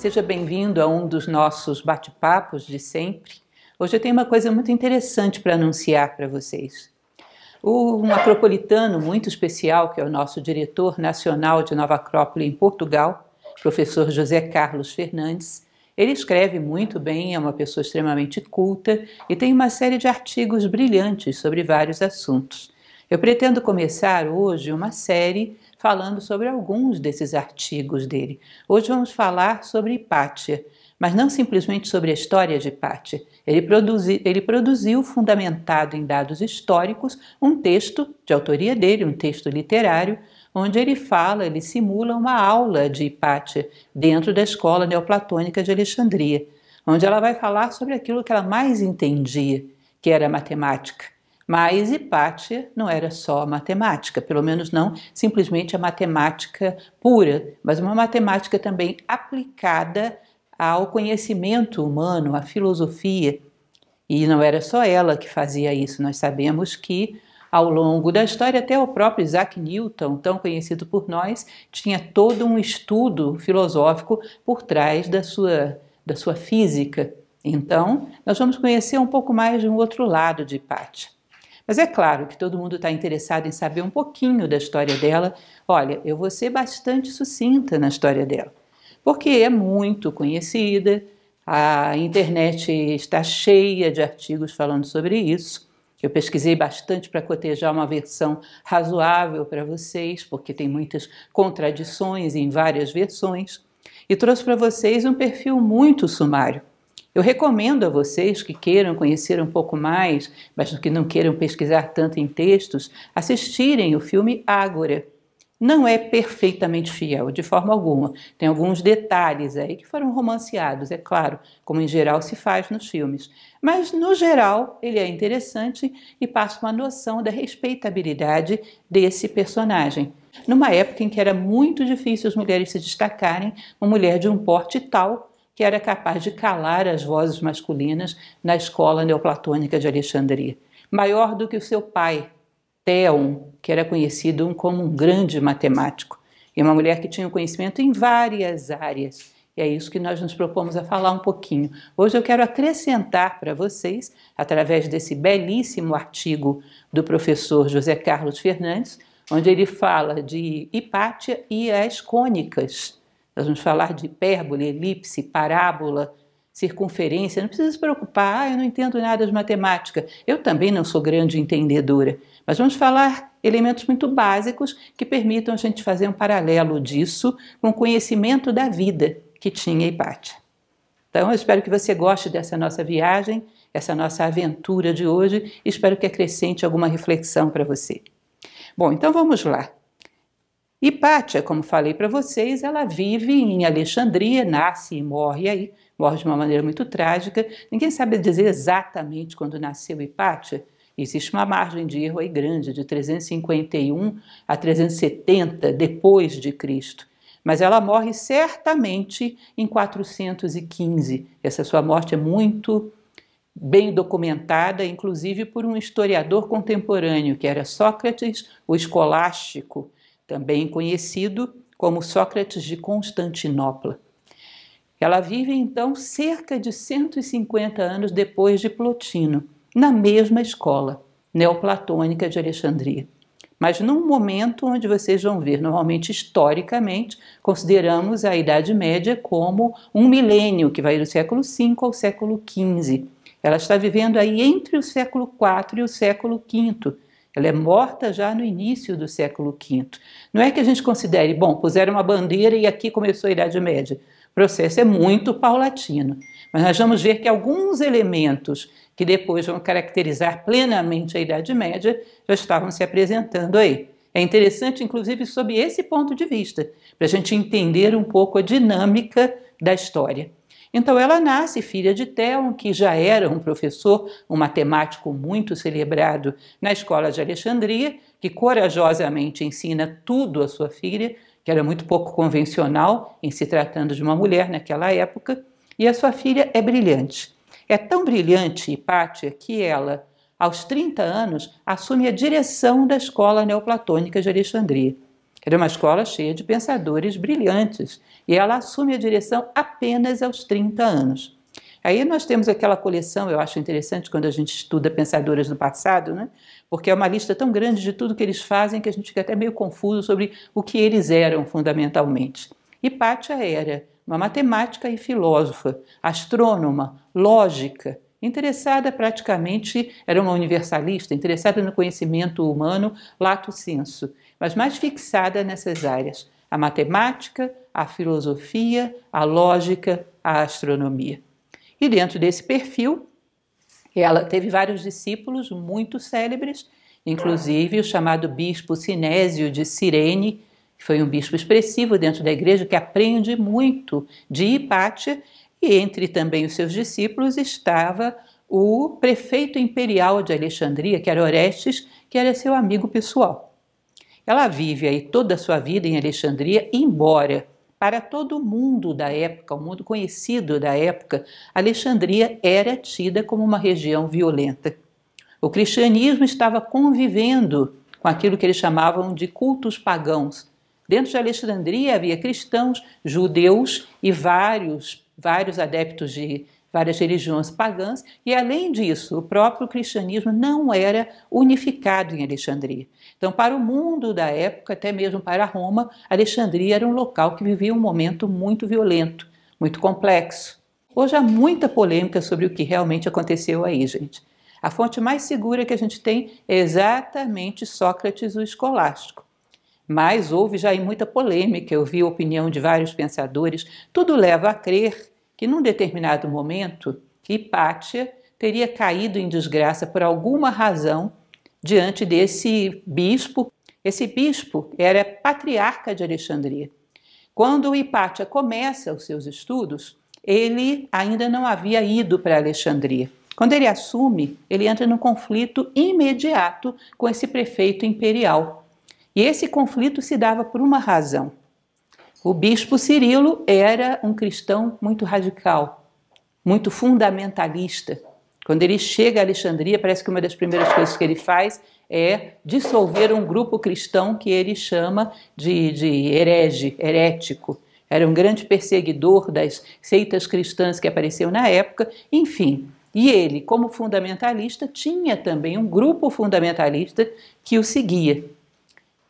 Seja bem-vindo a um dos nossos bate-papos de sempre. Hoje eu tenho uma coisa muito interessante para anunciar para vocês. O Acropolitano muito especial, que é o nosso diretor nacional de Nova Acrópole em Portugal, professor José Carlos Fernandes, ele escreve muito bem, é uma pessoa extremamente culta e tem uma série de artigos brilhantes sobre vários assuntos. Eu pretendo começar hoje uma série falando sobre alguns desses artigos dele. Hoje vamos falar sobre Hipátia, mas não simplesmente sobre a história de Hipátia. Ele, produzi, ele produziu, fundamentado em dados históricos, um texto de autoria dele, um texto literário, onde ele fala, ele simula uma aula de Hipátia dentro da escola neoplatônica de Alexandria, onde ela vai falar sobre aquilo que ela mais entendia, que era a matemática mas Hipátia não era só matemática, pelo menos não simplesmente a matemática pura, mas uma matemática também aplicada ao conhecimento humano, à filosofia. E não era só ela que fazia isso, nós sabemos que ao longo da história, até o próprio Isaac Newton, tão conhecido por nós, tinha todo um estudo filosófico por trás da sua, da sua física. Então, nós vamos conhecer um pouco mais de um outro lado de Hipátia. Mas é claro que todo mundo está interessado em saber um pouquinho da história dela. Olha, eu vou ser bastante sucinta na história dela, porque é muito conhecida, a internet está cheia de artigos falando sobre isso. Eu pesquisei bastante para cotejar uma versão razoável para vocês, porque tem muitas contradições em várias versões, e trouxe para vocês um perfil muito sumário eu recomendo a vocês que queiram conhecer um pouco mais, mas que não queiram pesquisar tanto em textos, assistirem o filme Ágora. Não é perfeitamente fiel, de forma alguma. Tem alguns detalhes aí que foram romanceados, é claro, como em geral se faz nos filmes. Mas, no geral, ele é interessante e passa uma noção da respeitabilidade desse personagem. Numa época em que era muito difícil as mulheres se destacarem, uma mulher de um porte tal que era capaz de calar as vozes masculinas na escola neoplatônica de Alexandria. Maior do que o seu pai, Theon, que era conhecido como um grande matemático, e uma mulher que tinha conhecimento em várias áreas. E é isso que nós nos propomos a falar um pouquinho. Hoje eu quero acrescentar para vocês, através desse belíssimo artigo do professor José Carlos Fernandes, onde ele fala de Hipátia e as cônicas, nós vamos falar de hipérbole, elipse, parábola, circunferência. Não precisa se preocupar, ah, eu não entendo nada de matemática. Eu também não sou grande entendedora. Mas vamos falar elementos muito básicos que permitam a gente fazer um paralelo disso com o conhecimento da vida que tinha Hipátia. Então, eu espero que você goste dessa nossa viagem, essa nossa aventura de hoje. Espero que acrescente alguma reflexão para você. Bom, então vamos lá. E Pátia, como falei para vocês, ela vive em Alexandria, nasce e morre aí, morre de uma maneira muito trágica. Ninguém sabe dizer exatamente quando nasceu Hipátia. Existe uma margem de erro aí grande, de 351 a 370 depois de Cristo. Mas ela morre certamente em 415. Essa sua morte é muito bem documentada, inclusive por um historiador contemporâneo, que era Sócrates, o escolástico, também conhecido como Sócrates de Constantinopla. Ela vive então cerca de 150 anos depois de Plotino, na mesma escola neoplatônica de Alexandria. Mas num momento onde vocês vão ver, normalmente historicamente, consideramos a Idade Média como um milênio que vai do século V ao século XV. Ela está vivendo aí entre o século IV e o século V ela é morta já no início do século V. Não é que a gente considere, bom, puseram uma bandeira e aqui começou a Idade Média. O processo é muito paulatino. Mas nós vamos ver que alguns elementos que depois vão caracterizar plenamente a Idade Média já estavam se apresentando aí. É interessante, inclusive, sob esse ponto de vista, para a gente entender um pouco a dinâmica da história. Então ela nasce filha de Théon, que já era um professor, um matemático muito celebrado na escola de Alexandria, que corajosamente ensina tudo à sua filha, que era muito pouco convencional em se tratando de uma mulher naquela época, e a sua filha é brilhante. É tão brilhante Hipátia que ela, aos 30 anos, assume a direção da escola neoplatônica de Alexandria. Era uma escola cheia de pensadores brilhantes e ela assume a direção apenas aos 30 anos. Aí nós temos aquela coleção, eu acho interessante quando a gente estuda pensadores do passado, né? porque é uma lista tão grande de tudo que eles fazem que a gente fica até meio confuso sobre o que eles eram fundamentalmente. Hipátia era uma matemática e filósofa, astrônoma, lógica, interessada praticamente, era uma universalista, interessada no conhecimento humano, lato senso mas mais fixada nessas áreas: a matemática, a filosofia, a lógica, a astronomia. E dentro desse perfil, ela teve vários discípulos muito célebres, inclusive o chamado bispo Sinésio de Cirene, que foi um bispo expressivo dentro da igreja que aprende muito de Hipátia, e entre também os seus discípulos estava o prefeito imperial de Alexandria, que era Orestes, que era seu amigo pessoal. Ela vive aí toda a sua vida em Alexandria, embora para todo o mundo da época, o mundo conhecido da época, Alexandria era tida como uma região violenta. O cristianismo estava convivendo com aquilo que eles chamavam de cultos pagãos. Dentro de Alexandria havia cristãos, judeus e vários, vários adeptos de várias religiões pagãs, e além disso, o próprio cristianismo não era unificado em Alexandria. Então, para o mundo da época, até mesmo para Roma, Alexandria era um local que vivia um momento muito violento, muito complexo. Hoje há muita polêmica sobre o que realmente aconteceu aí, gente. A fonte mais segura que a gente tem é exatamente Sócrates, o escolástico. Mas houve já muita polêmica, eu vi a opinião de vários pensadores. Tudo leva a crer que, num determinado momento, Hipátia teria caído em desgraça por alguma razão diante desse bispo. Esse bispo era patriarca de Alexandria. Quando Hipátia começa os seus estudos, ele ainda não havia ido para Alexandria. Quando ele assume, ele entra num conflito imediato com esse prefeito imperial. E esse conflito se dava por uma razão. O bispo Cirilo era um cristão muito radical, muito fundamentalista, quando ele chega a Alexandria, parece que uma das primeiras coisas que ele faz é dissolver um grupo cristão que ele chama de, de herege, herético. Era um grande perseguidor das seitas cristãs que apareceu na época. Enfim, e ele, como fundamentalista, tinha também um grupo fundamentalista que o seguia.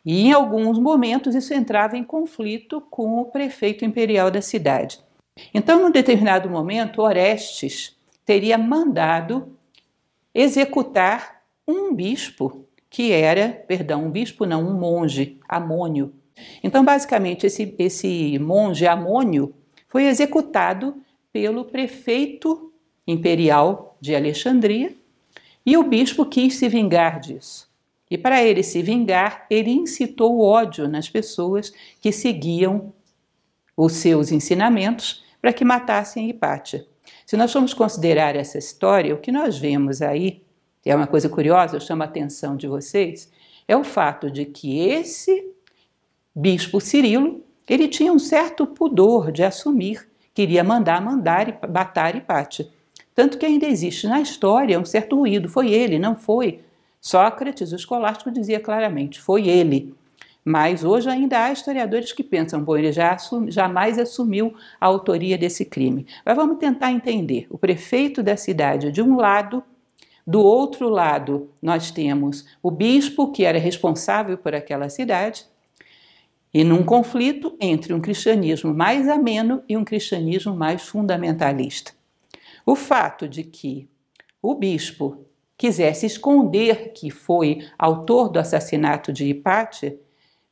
E em alguns momentos isso entrava em conflito com o prefeito imperial da cidade. Então, num determinado momento, Orestes, teria mandado executar um bispo, que era, perdão, um bispo não, um monge, Amônio. Então, basicamente, esse, esse monge Amônio foi executado pelo prefeito imperial de Alexandria e o bispo quis se vingar disso. E para ele se vingar, ele incitou ódio nas pessoas que seguiam os seus ensinamentos para que matassem Hipátia. Se nós formos considerar essa história, o que nós vemos aí, é uma coisa curiosa, eu chamo a atenção de vocês, é o fato de que esse bispo Cirilo, ele tinha um certo pudor de assumir queria mandar, mandar, e batar e pate, Tanto que ainda existe na história um certo ruído, foi ele, não foi. Sócrates, o escolástico, dizia claramente, foi ele. Mas hoje ainda há historiadores que pensam, bom, ele já assumi, jamais assumiu a autoria desse crime. Mas vamos tentar entender. O prefeito da cidade, de um lado, do outro lado, nós temos o bispo, que era responsável por aquela cidade, e num conflito entre um cristianismo mais ameno e um cristianismo mais fundamentalista. O fato de que o bispo quisesse esconder que foi autor do assassinato de Hipátia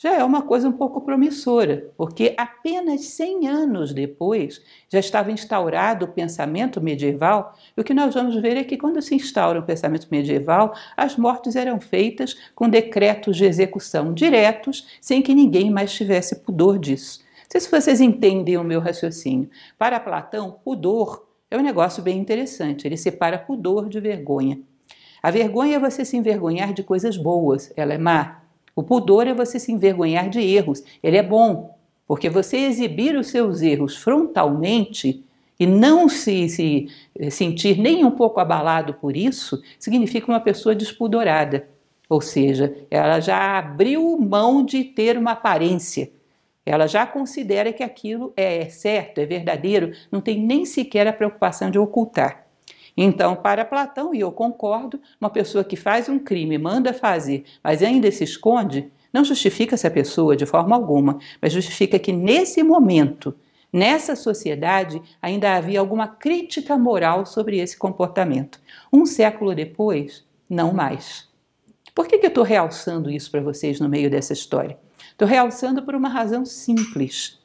já é uma coisa um pouco promissora, porque apenas 100 anos depois já estava instaurado o pensamento medieval, e o que nós vamos ver é que quando se instaura o pensamento medieval, as mortes eram feitas com decretos de execução diretos, sem que ninguém mais tivesse pudor disso. Não sei se vocês entendem o meu raciocínio. Para Platão, pudor é um negócio bem interessante, ele separa pudor de vergonha. A vergonha é você se envergonhar de coisas boas, ela é má. O pudor é você se envergonhar de erros. Ele é bom, porque você exibir os seus erros frontalmente e não se, se eh, sentir nem um pouco abalado por isso, significa uma pessoa despudorada. Ou seja, ela já abriu mão de ter uma aparência. Ela já considera que aquilo é certo, é verdadeiro, não tem nem sequer a preocupação de ocultar. Então, para Platão, e eu concordo, uma pessoa que faz um crime, manda fazer, mas ainda se esconde, não justifica essa pessoa de forma alguma, mas justifica que nesse momento, nessa sociedade, ainda havia alguma crítica moral sobre esse comportamento. Um século depois, não mais. Por que, que eu estou realçando isso para vocês no meio dessa história? Estou realçando por uma razão simples.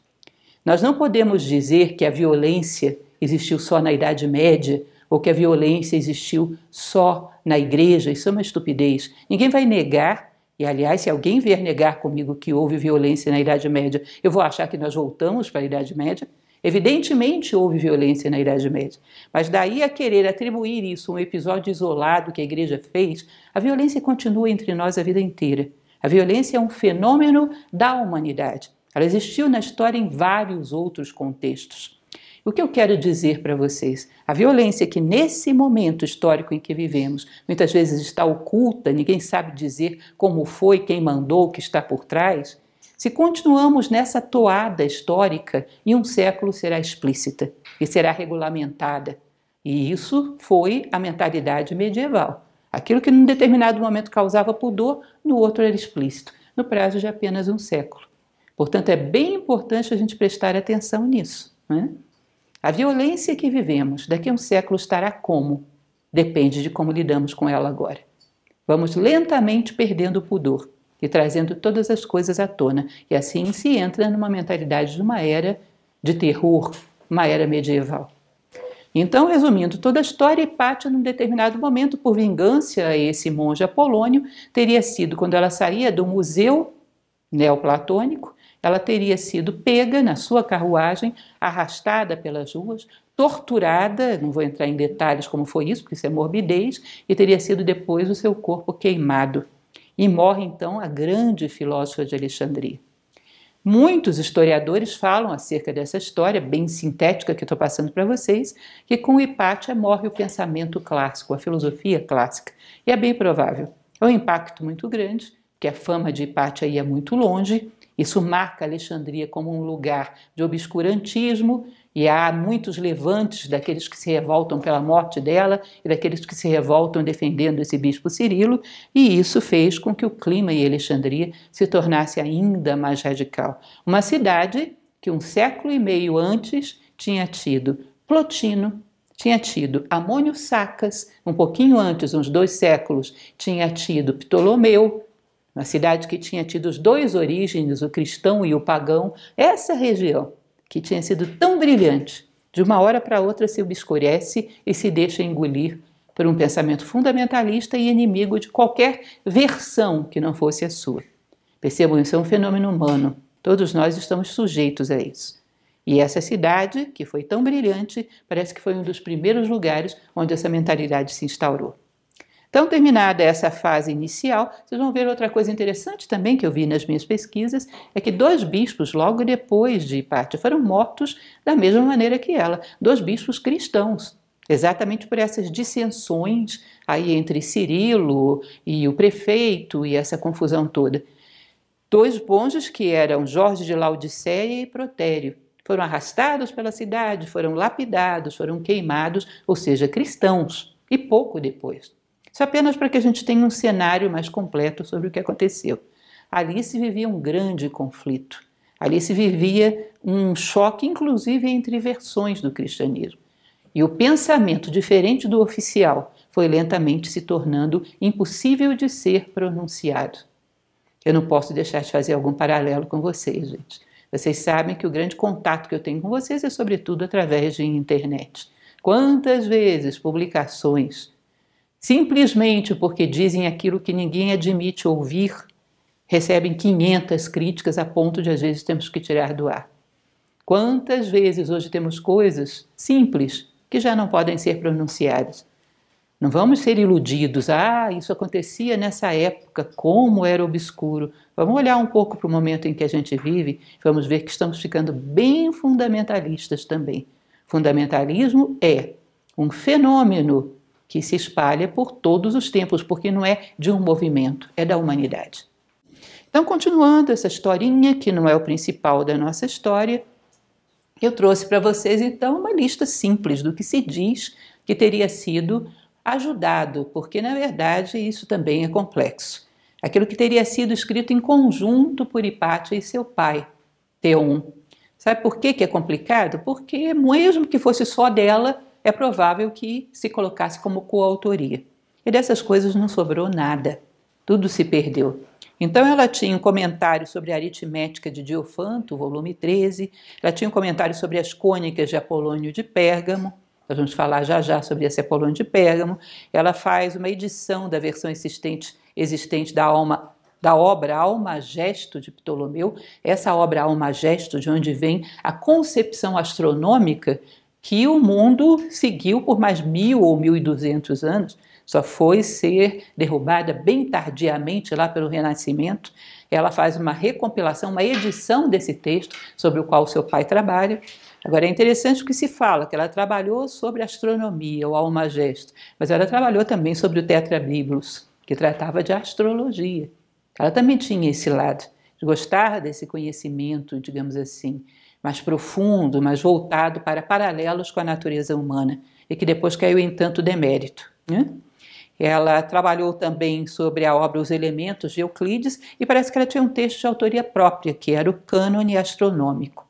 Nós não podemos dizer que a violência existiu só na Idade Média ou que a violência existiu só na igreja, isso é uma estupidez. Ninguém vai negar e, aliás, se alguém vier negar comigo que houve violência na Idade Média, eu vou achar que nós voltamos para a Idade Média. Evidentemente houve violência na Idade Média, mas daí a querer atribuir isso a um episódio isolado que a igreja fez, a violência continua entre nós a vida inteira. A violência é um fenômeno da humanidade. Ela existiu na história em vários outros contextos. O que eu quero dizer para vocês? A violência que nesse momento histórico em que vivemos muitas vezes está oculta, ninguém sabe dizer como foi, quem mandou, o que está por trás. Se continuamos nessa toada histórica, em um século será explícita e será regulamentada. E isso foi a mentalidade medieval. Aquilo que num determinado momento causava pudor, no outro era explícito, no prazo de apenas um século. Portanto, é bem importante a gente prestar atenção nisso. Né? A violência que vivemos daqui a um século estará como? Depende de como lidamos com ela agora. Vamos lentamente perdendo o pudor e trazendo todas as coisas à tona, e assim se entra numa mentalidade de uma era de terror, uma era medieval. Então, resumindo toda a história, Hipátia, num determinado momento, por vingança a esse monge apolônio, teria sido quando ela saía do museu neoplatônico ela teria sido pega na sua carruagem, arrastada pelas ruas, torturada, não vou entrar em detalhes como foi isso, porque isso é morbidez, e teria sido depois o seu corpo queimado. E morre então a grande filósofa de Alexandria. Muitos historiadores falam acerca dessa história, bem sintética que estou passando para vocês, que com Hipátia morre o pensamento clássico, a filosofia clássica. E é bem provável. É um impacto muito grande, que a fama de Hipátia ia muito longe, isso marca Alexandria como um lugar de obscurantismo e há muitos levantes daqueles que se revoltam pela morte dela e daqueles que se revoltam defendendo esse bispo Cirilo, e isso fez com que o clima em Alexandria se tornasse ainda mais radical. Uma cidade que um século e meio antes tinha tido Plotino, tinha tido Amônio Sacas, um pouquinho antes, uns dois séculos, tinha tido Ptolomeu, na cidade que tinha tido os dois origens, o cristão e o pagão, essa região que tinha sido tão brilhante, de uma hora para outra se obscurece e se deixa engolir por um pensamento fundamentalista e inimigo de qualquer versão que não fosse a sua. Percebam, isso é um fenômeno humano. Todos nós estamos sujeitos a isso. E essa cidade, que foi tão brilhante, parece que foi um dos primeiros lugares onde essa mentalidade se instaurou. Então, terminada essa fase inicial, vocês vão ver outra coisa interessante também que eu vi nas minhas pesquisas, é que dois bispos, logo depois de Hipátia, foram mortos da mesma maneira que ela, dois bispos cristãos, exatamente por essas dissensões aí entre Cirilo e o prefeito e essa confusão toda. Dois monges que eram Jorge de Laodiceia e Protério foram arrastados pela cidade, foram lapidados, foram queimados, ou seja, cristãos, e pouco depois. Isso é apenas para que a gente tenha um cenário mais completo sobre o que aconteceu. Ali se vivia um grande conflito. Ali se vivia um choque, inclusive, entre versões do cristianismo. E o pensamento diferente do oficial foi lentamente se tornando impossível de ser pronunciado. Eu não posso deixar de fazer algum paralelo com vocês, gente. Vocês sabem que o grande contato que eu tenho com vocês é, sobretudo, através de internet. Quantas vezes publicações simplesmente porque dizem aquilo que ninguém admite ouvir, recebem 500 críticas a ponto de às vezes temos que tirar do ar. Quantas vezes hoje temos coisas simples que já não podem ser pronunciadas? Não vamos ser iludidos. Ah, isso acontecia nessa época, como era obscuro. Vamos olhar um pouco para o momento em que a gente vive, vamos ver que estamos ficando bem fundamentalistas também. Fundamentalismo é um fenômeno que se espalha por todos os tempos, porque não é de um movimento, é da humanidade. Então, continuando essa historinha, que não é o principal da nossa história, eu trouxe para vocês então uma lista simples do que se diz que teria sido ajudado, porque na verdade isso também é complexo. Aquilo que teria sido escrito em conjunto por Hipátia e seu pai, Teon. Sabe por que, que é complicado? Porque, mesmo que fosse só dela, é provável que se colocasse como coautoria. E dessas coisas não sobrou nada, tudo se perdeu. Então ela tinha um comentário sobre a aritmética de Diofanto, volume 13, ela tinha um comentário sobre as cônicas de Apolônio de Pérgamo, nós vamos falar já já sobre esse Apolônio de Pérgamo, ela faz uma edição da versão existente, existente da alma da obra Alma Gesto de Ptolomeu, essa obra Alma Gesto, de onde vem a concepção astronômica que o mundo seguiu por mais mil ou mil e duzentos anos, só foi ser derrubada bem tardiamente lá pelo Renascimento. Ela faz uma recompilação, uma edição desse texto sobre o qual seu pai trabalha. Agora é interessante o que se fala que ela trabalhou sobre astronomia, o Alma Gesto, mas ela trabalhou também sobre o Tetrabiblos, que tratava de astrologia. Ela também tinha esse lado de gostar desse conhecimento, digamos assim, mais profundo, mais voltado para paralelos com a natureza humana, e que depois caiu em tanto demérito. Né? Ela trabalhou também sobre a obra Os Elementos de Euclides e parece que ela tinha um texto de autoria própria, que era o Cânone Astronômico.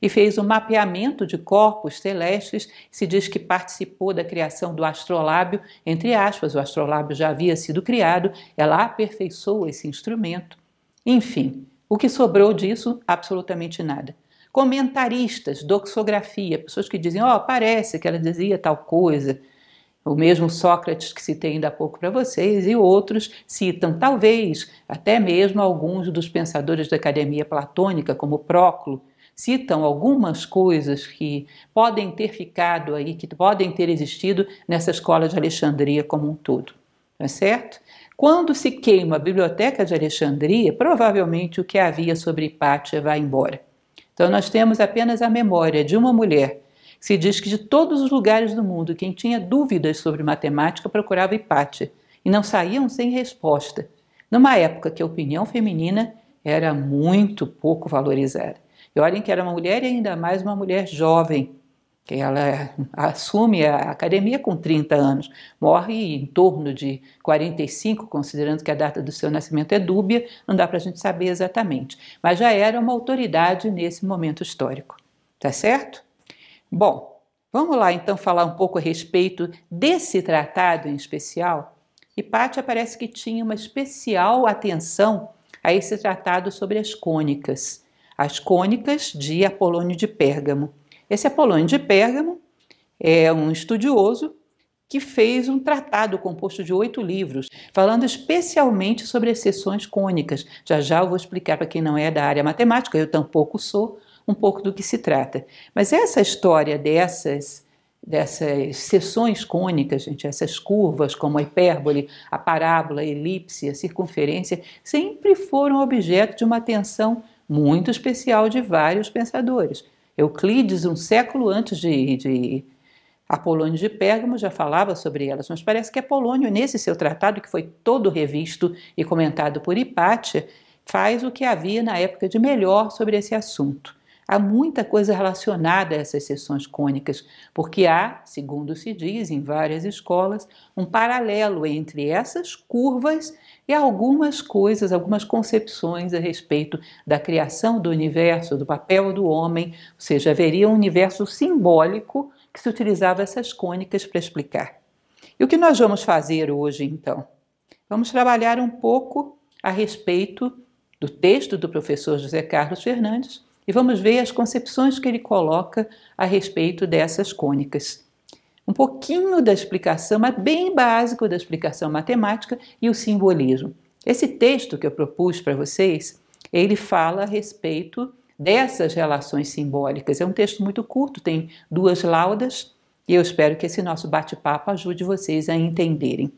E fez um mapeamento de corpos celestes, se diz que participou da criação do astrolábio, entre aspas, o astrolábio já havia sido criado, ela aperfeiçoou esse instrumento. Enfim, o que sobrou disso? Absolutamente nada. Comentaristas, doxografia, pessoas que dizem, ó, oh, parece que ela dizia tal coisa. O mesmo Sócrates que citei ainda há pouco para vocês e outros citam, talvez, até mesmo alguns dos pensadores da academia platônica, como Próclo, citam algumas coisas que podem ter ficado aí, que podem ter existido nessa escola de Alexandria como um todo, não tá é certo? Quando se queima a biblioteca de Alexandria, provavelmente o que havia sobre Hipátia vai embora. Então, nós temos apenas a memória de uma mulher que se diz que de todos os lugares do mundo, quem tinha dúvidas sobre matemática procurava Hipátia e não saíam sem resposta, numa época que a opinião feminina era muito pouco valorizada. E olhem que era uma mulher e ainda mais uma mulher jovem, que ela assume a academia com 30 anos, morre em torno de 45, considerando que a data do seu nascimento é dúbia, não dá para a gente saber exatamente, mas já era uma autoridade nesse momento histórico, tá certo? Bom, vamos lá então falar um pouco a respeito desse tratado em especial. Hipátia parece que tinha uma especial atenção a esse tratado sobre as cônicas, as cônicas de Apolônio de Pérgamo. Esse Apolônio é de Pérgamo é um estudioso que fez um tratado composto de oito livros, falando especialmente sobre as seções cônicas. Já já eu vou explicar para quem não é da área matemática, eu tampouco sou, um pouco do que se trata. Mas essa história dessas dessas seções cônicas, gente, essas curvas como a hipérbole, a parábola, a elipse, a circunferência, sempre foram objeto de uma atenção muito especial de vários pensadores. Euclides, um século antes de, de Apolônio de Pérgamo já falava sobre elas, mas parece que Apolônio, nesse seu tratado, que foi todo revisto e comentado por Hipátia, faz o que havia na época de melhor sobre esse assunto. Há muita coisa relacionada a essas sessões cônicas, porque há, segundo se diz em várias escolas, um paralelo entre essas curvas e algumas coisas, algumas concepções a respeito da criação do universo, do papel do homem, ou seja, haveria um universo simbólico que se utilizava essas cônicas para explicar. E o que nós vamos fazer hoje então? Vamos trabalhar um pouco a respeito do texto do professor José Carlos Fernandes e vamos ver as concepções que ele coloca a respeito dessas cônicas. Um pouquinho da explicação, mas bem básico da explicação matemática e o simbolismo. Esse texto que eu propus para vocês, ele fala a respeito dessas relações simbólicas. É um texto muito curto, tem duas laudas, e eu espero que esse nosso bate-papo ajude vocês a entenderem.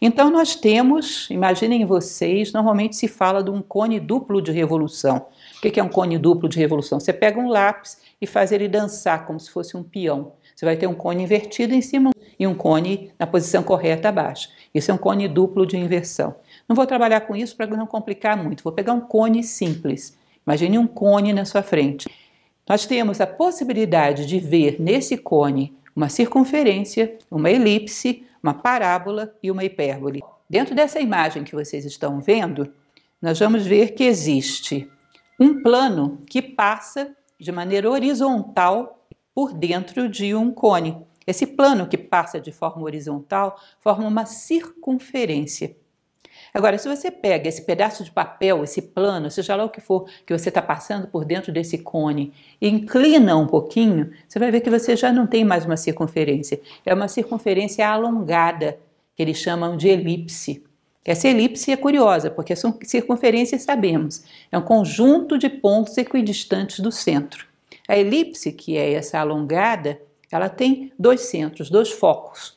Então, nós temos, imaginem vocês, normalmente se fala de um cone duplo de revolução. O que é um cone duplo de revolução? Você pega um lápis e faz ele dançar como se fosse um peão. Você vai ter um cone invertido em cima e um cone na posição correta abaixo. Isso é um cone duplo de inversão. Não vou trabalhar com isso para não complicar muito. Vou pegar um cone simples. Imagine um cone na sua frente. Nós temos a possibilidade de ver nesse cone uma circunferência, uma elipse, uma parábola e uma hipérbole. Dentro dessa imagem que vocês estão vendo, nós vamos ver que existe um plano que passa de maneira horizontal por dentro de um cone. Esse plano que passa de forma horizontal forma uma circunferência. Agora, se você pega esse pedaço de papel, esse plano, seja lá o que for que você está passando por dentro desse cone, e inclina um pouquinho, você vai ver que você já não tem mais uma circunferência. É uma circunferência alongada, que eles chamam de elipse. Essa elipse é curiosa, porque a circunferência, sabemos, é um conjunto de pontos equidistantes do centro. A elipse, que é essa alongada, ela tem dois centros, dois focos.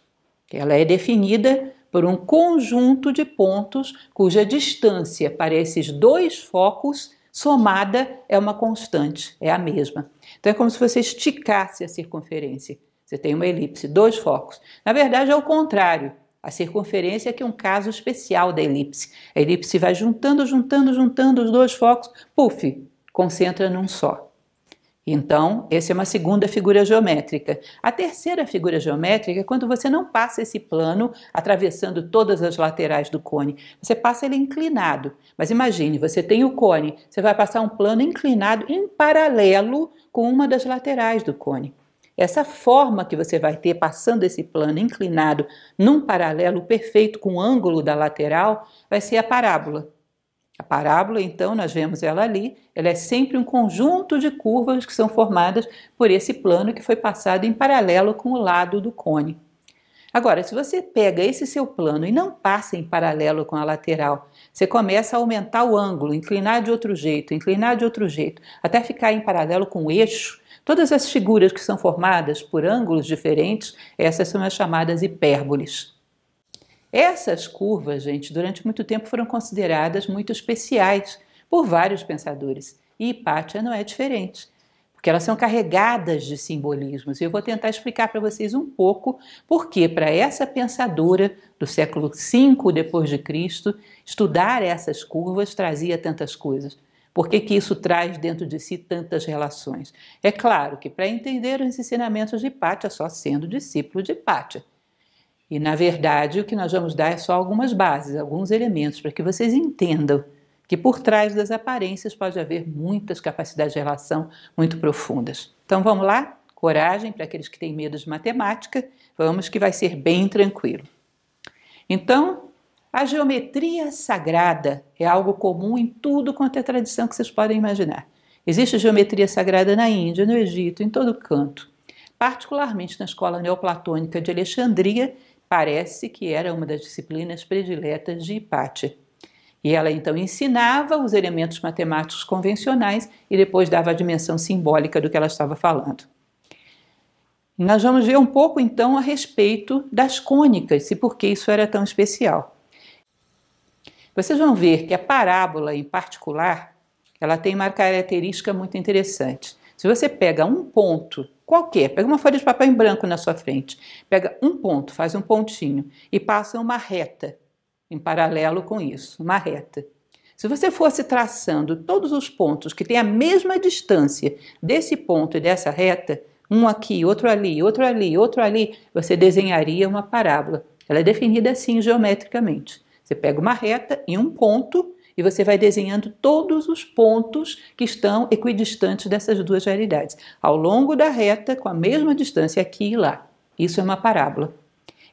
Ela é definida por um conjunto de pontos cuja distância para esses dois focos somada é uma constante, é a mesma. Então é como se você esticasse a circunferência. Você tem uma elipse, dois focos. Na verdade, é o contrário. A circunferência é que é um caso especial da elipse. A elipse vai juntando, juntando, juntando os dois focos, puf, concentra num só. Então, essa é uma segunda figura geométrica. A terceira figura geométrica é quando você não passa esse plano atravessando todas as laterais do cone. Você passa ele inclinado. Mas imagine, você tem o cone, você vai passar um plano inclinado em paralelo com uma das laterais do cone. Essa forma que você vai ter passando esse plano inclinado num paralelo perfeito com o ângulo da lateral vai ser a parábola. A parábola, então, nós vemos ela ali, ela é sempre um conjunto de curvas que são formadas por esse plano que foi passado em paralelo com o lado do cone. Agora, se você pega esse seu plano e não passa em paralelo com a lateral, você começa a aumentar o ângulo, inclinar de outro jeito, inclinar de outro jeito, até ficar em paralelo com o eixo, Todas as figuras que são formadas por ângulos diferentes, essas são as chamadas hipérboles. Essas curvas, gente, durante muito tempo foram consideradas muito especiais por vários pensadores. E Hipátia não é diferente, porque elas são carregadas de simbolismos. E eu vou tentar explicar para vocês um pouco por que, para essa pensadora do século V depois de Cristo, estudar essas curvas trazia tantas coisas. Por que, que isso traz dentro de si tantas relações? É claro que para entender os ensinamentos de Pátia, só sendo discípulo de Pátia. E na verdade, o que nós vamos dar é só algumas bases, alguns elementos para que vocês entendam que por trás das aparências pode haver muitas capacidades de relação muito profundas. Então vamos lá? Coragem para aqueles que têm medo de matemática, vamos que vai ser bem tranquilo. Então, a geometria sagrada é algo comum em tudo quanto é tradição que vocês podem imaginar. Existe geometria sagrada na Índia, no Egito, em todo canto. Particularmente na escola neoplatônica de Alexandria, parece que era uma das disciplinas prediletas de Hipátia. E ela então ensinava os elementos matemáticos convencionais e depois dava a dimensão simbólica do que ela estava falando. Nós vamos ver um pouco então a respeito das cônicas e por que isso era tão especial. Vocês vão ver que a parábola em particular, ela tem uma característica muito interessante. Se você pega um ponto qualquer, pega uma folha de papel em branco na sua frente, pega um ponto, faz um pontinho e passa uma reta em paralelo com isso, uma reta. Se você fosse traçando todos os pontos que têm a mesma distância desse ponto e dessa reta, um aqui, outro ali, outro ali, outro ali, você desenharia uma parábola. Ela é definida assim geometricamente. Você pega uma reta e um ponto e você vai desenhando todos os pontos que estão equidistantes dessas duas realidades, ao longo da reta, com a mesma distância aqui e lá. Isso é uma parábola.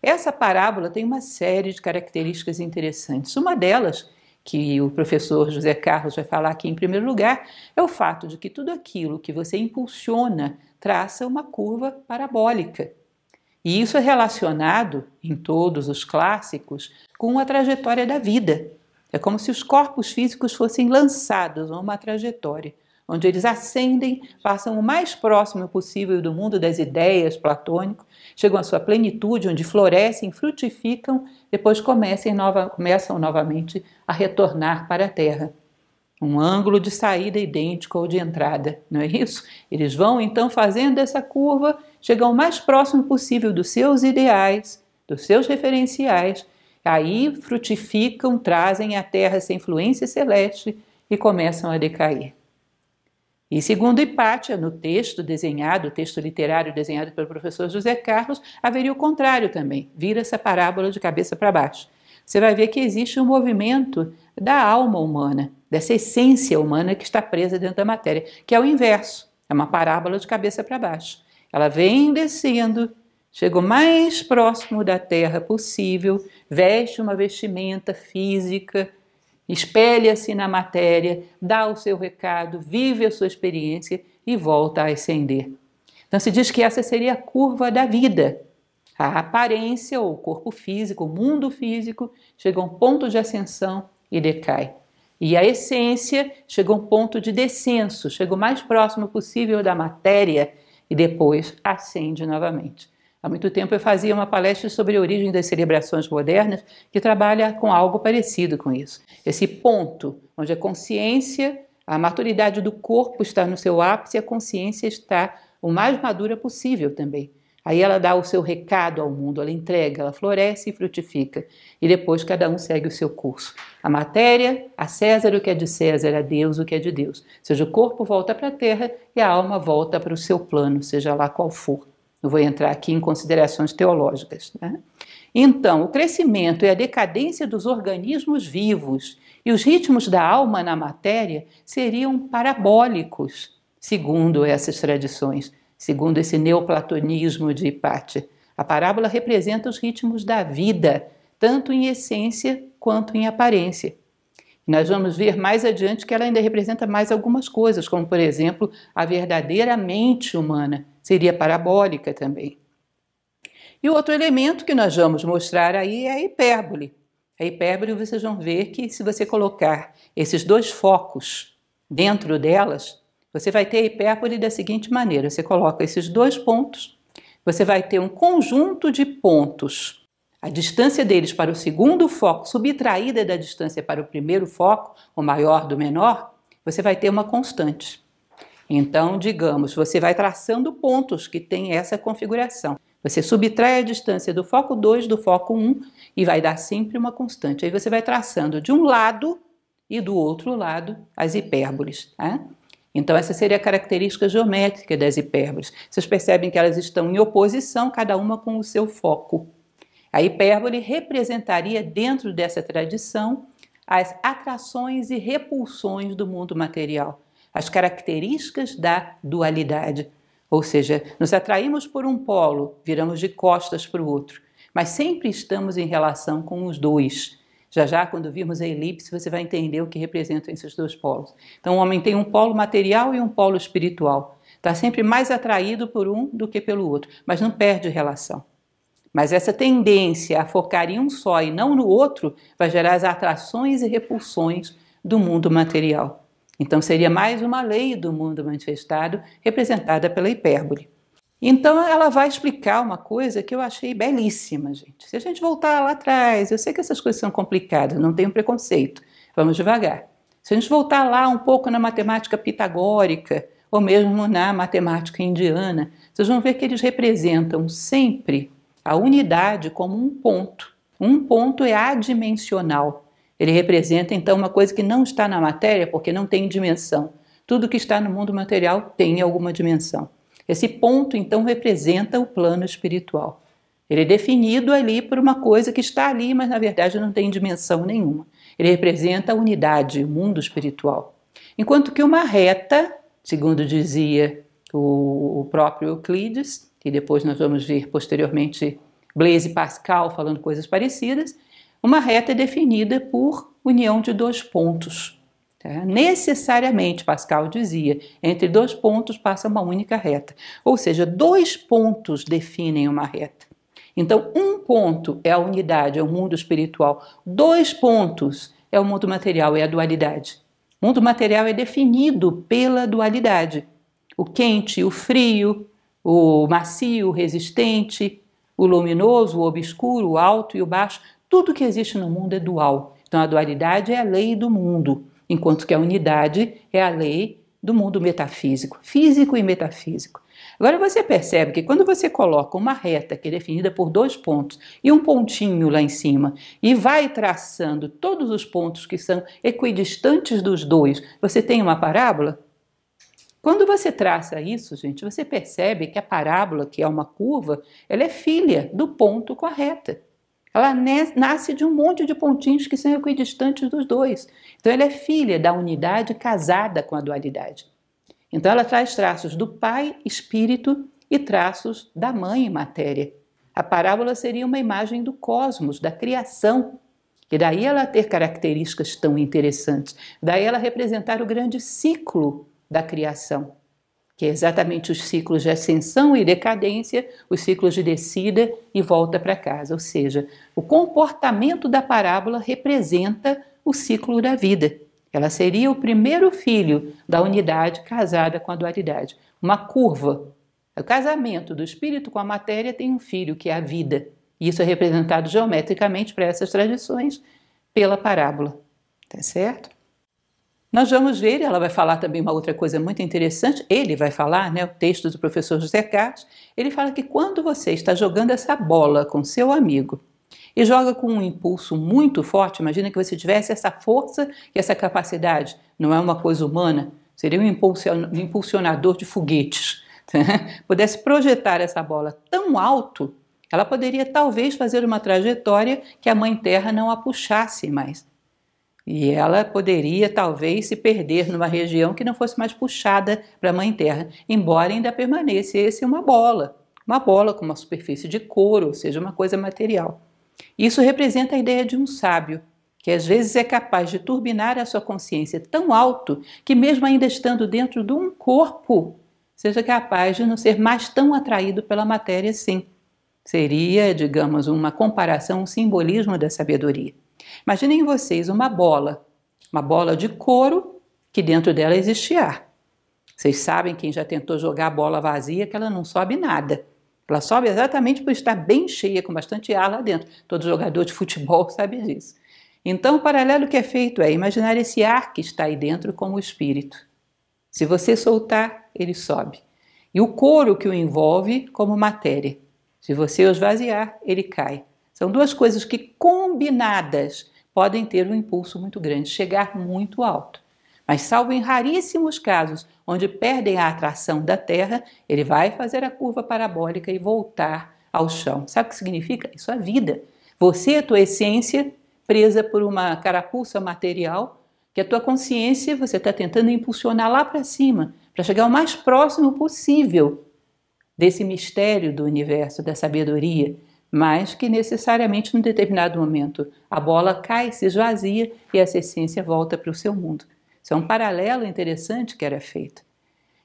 Essa parábola tem uma série de características interessantes. Uma delas, que o professor José Carlos vai falar aqui em primeiro lugar, é o fato de que tudo aquilo que você impulsiona traça uma curva parabólica. E isso é relacionado, em todos os clássicos, com a trajetória da vida. É como se os corpos físicos fossem lançados a uma trajetória, onde eles ascendem, passam o mais próximo possível do mundo das ideias platônicas, chegam à sua plenitude, onde florescem, frutificam, depois começam, nova, começam novamente a retornar para a Terra um ângulo de saída idêntico ao de entrada, não é isso? Eles vão então fazendo essa curva, chegam o mais próximo possível dos seus ideais, dos seus referenciais, aí frutificam, trazem a Terra essa influência celeste e começam a decair. E segundo Hipátia, no texto desenhado, o texto literário desenhado pelo professor José Carlos, haveria o contrário também, vira essa parábola de cabeça para baixo você vai ver que existe um movimento da alma humana, dessa essência humana que está presa dentro da matéria, que é o inverso, é uma parábola de cabeça para baixo. Ela vem descendo, chega o mais próximo da terra possível, veste uma vestimenta física, espelha-se na matéria, dá o seu recado, vive a sua experiência e volta a ascender. Então se diz que essa seria a curva da vida, a aparência, o corpo físico, o mundo físico, chega a um ponto de ascensão e decai. E a essência chega a um ponto de descenso, chega o mais próximo possível da matéria e depois ascende novamente. Há muito tempo eu fazia uma palestra sobre a origem das celebrações modernas que trabalha com algo parecido com isso. Esse ponto onde a consciência, a maturidade do corpo está no seu ápice e a consciência está o mais madura possível também. Aí ela dá o seu recado ao mundo, ela entrega, ela floresce e frutifica. E depois cada um segue o seu curso. A matéria, a César o que é de César, a Deus o que é de Deus. Ou seja, o corpo volta para a terra e a alma volta para o seu plano, seja lá qual for. Não vou entrar aqui em considerações teológicas. Né? Então, o crescimento e a decadência dos organismos vivos e os ritmos da alma na matéria seriam parabólicos, segundo essas tradições segundo esse neoplatonismo de Hippate. A parábola representa os ritmos da vida, tanto em essência quanto em aparência. Nós vamos ver mais adiante que ela ainda representa mais algumas coisas, como, por exemplo, a verdadeira mente humana, seria parabólica também. E o outro elemento que nós vamos mostrar aí é a hipérbole. A hipérbole vocês vão ver que, se você colocar esses dois focos dentro delas, você vai ter a hipérbole da seguinte maneira: você coloca esses dois pontos, você vai ter um conjunto de pontos. A distância deles para o segundo foco, subtraída da distância para o primeiro foco, o maior do menor, você vai ter uma constante. Então, digamos, você vai traçando pontos que têm essa configuração. Você subtrai a distância do foco 2 do foco 1 um, e vai dar sempre uma constante. Aí você vai traçando de um lado e do outro lado as hipérboles. Tá? Então, essa seria a característica geométrica das hipérboles. Vocês percebem que elas estão em oposição, cada uma com o seu foco. A hipérbole representaria, dentro dessa tradição, as atrações e repulsões do mundo material, as características da dualidade. Ou seja, nos atraímos por um polo, viramos de costas para o outro, mas sempre estamos em relação com os dois. Já já, quando virmos a elipse, você vai entender o que representam esses dois polos. Então, o homem tem um polo material e um polo espiritual. Está sempre mais atraído por um do que pelo outro, mas não perde relação. Mas essa tendência a focar em um só e não no outro vai gerar as atrações e repulsões do mundo material. Então, seria mais uma lei do mundo manifestado representada pela hipérbole. Então ela vai explicar uma coisa que eu achei belíssima, gente. Se a gente voltar lá atrás, eu sei que essas coisas são complicadas, não tenho preconceito. Vamos devagar. Se a gente voltar lá um pouco na matemática pitagórica, ou mesmo na matemática indiana, vocês vão ver que eles representam sempre a unidade como um ponto. Um ponto é adimensional. Ele representa então uma coisa que não está na matéria porque não tem dimensão. Tudo que está no mundo material tem alguma dimensão. Esse ponto, então, representa o plano espiritual. Ele é definido ali por uma coisa que está ali, mas na verdade não tem dimensão nenhuma. Ele representa a unidade, o mundo espiritual. Enquanto que uma reta, segundo dizia o próprio Euclides, e depois nós vamos ver posteriormente Blaise Pascal falando coisas parecidas, uma reta é definida por união de dois pontos. Tá? Necessariamente, Pascal dizia, entre dois pontos passa uma única reta. Ou seja, dois pontos definem uma reta. Então, um ponto é a unidade, é o mundo espiritual. Dois pontos é o mundo material, é a dualidade. O mundo material é definido pela dualidade. O quente, o frio, o macio, o resistente, o luminoso, o obscuro, o alto e o baixo, tudo que existe no mundo é dual. Então a dualidade é a lei do mundo enquanto que a unidade é a lei do mundo metafísico, físico e metafísico. Agora você percebe que quando você coloca uma reta que é definida por dois pontos e um pontinho lá em cima e vai traçando todos os pontos que são equidistantes dos dois, você tem uma parábola? Quando você traça isso, gente, você percebe que a parábola, que é uma curva, ela é filha do ponto com a reta. Ela né, nasce de um monte de pontinhos que são equidistantes dos dois. Então, ela é filha da unidade casada com a dualidade. Então, ela traz traços do pai, espírito, e traços da mãe, matéria. A parábola seria uma imagem do cosmos, da criação, e daí ela ter características tão interessantes. Daí ela representar o grande ciclo da criação que é exatamente os ciclos de ascensão e decadência, os ciclos de descida e volta para casa. Ou seja, o comportamento da parábola representa o ciclo da vida. Ela seria o primeiro filho da unidade casada com a dualidade. Uma curva. O casamento do espírito com a matéria tem um filho, que é a vida. E isso é representado geometricamente para essas tradições pela parábola. Tá certo? Nós vamos ver, ela vai falar também uma outra coisa muito interessante, ele vai falar, né, o texto do professor José Carlos, ele fala que quando você está jogando essa bola com seu amigo e joga com um impulso muito forte, imagina que você tivesse essa força e essa capacidade, não é uma coisa humana, seria um impulsionador de foguetes, né? pudesse projetar essa bola tão alto, ela poderia talvez fazer uma trajetória que a Mãe Terra não a puxasse mais. E ela poderia talvez se perder numa região que não fosse mais puxada para a Mãe Terra, embora ainda permanecesse uma bola, uma bola com uma superfície de couro, ou seja, uma coisa material. Isso representa a ideia de um sábio, que às vezes é capaz de turbinar a sua consciência tão alto que, mesmo ainda estando dentro de um corpo, seja capaz de não ser mais tão atraído pela matéria assim. Seria, digamos, uma comparação, um simbolismo da sabedoria. Imaginem vocês uma bola, uma bola de couro que dentro dela existe ar. Vocês sabem, quem já tentou jogar a bola vazia, que ela não sobe nada. Ela sobe exatamente por estar bem cheia, com bastante ar lá dentro. Todo jogador de futebol sabe disso. Então, o paralelo que é feito é imaginar esse ar que está aí dentro como espírito. Se você soltar, ele sobe. E o couro que o envolve como matéria. Se você o esvaziar, ele cai. São duas coisas que, combinadas, podem ter um impulso muito grande, chegar muito alto. Mas, salvo em raríssimos casos onde perdem a atração da Terra, ele vai fazer a curva parabólica e voltar ao chão. Sabe o que significa? Isso é vida. Você, a tua essência, presa por uma carapuça material, que a tua consciência você está tentando impulsionar lá para cima, para chegar o mais próximo possível desse mistério do universo, da sabedoria, mas que necessariamente num determinado momento a bola cai, se esvazia e essa essência volta para o seu mundo. Isso é um paralelo interessante que era feito.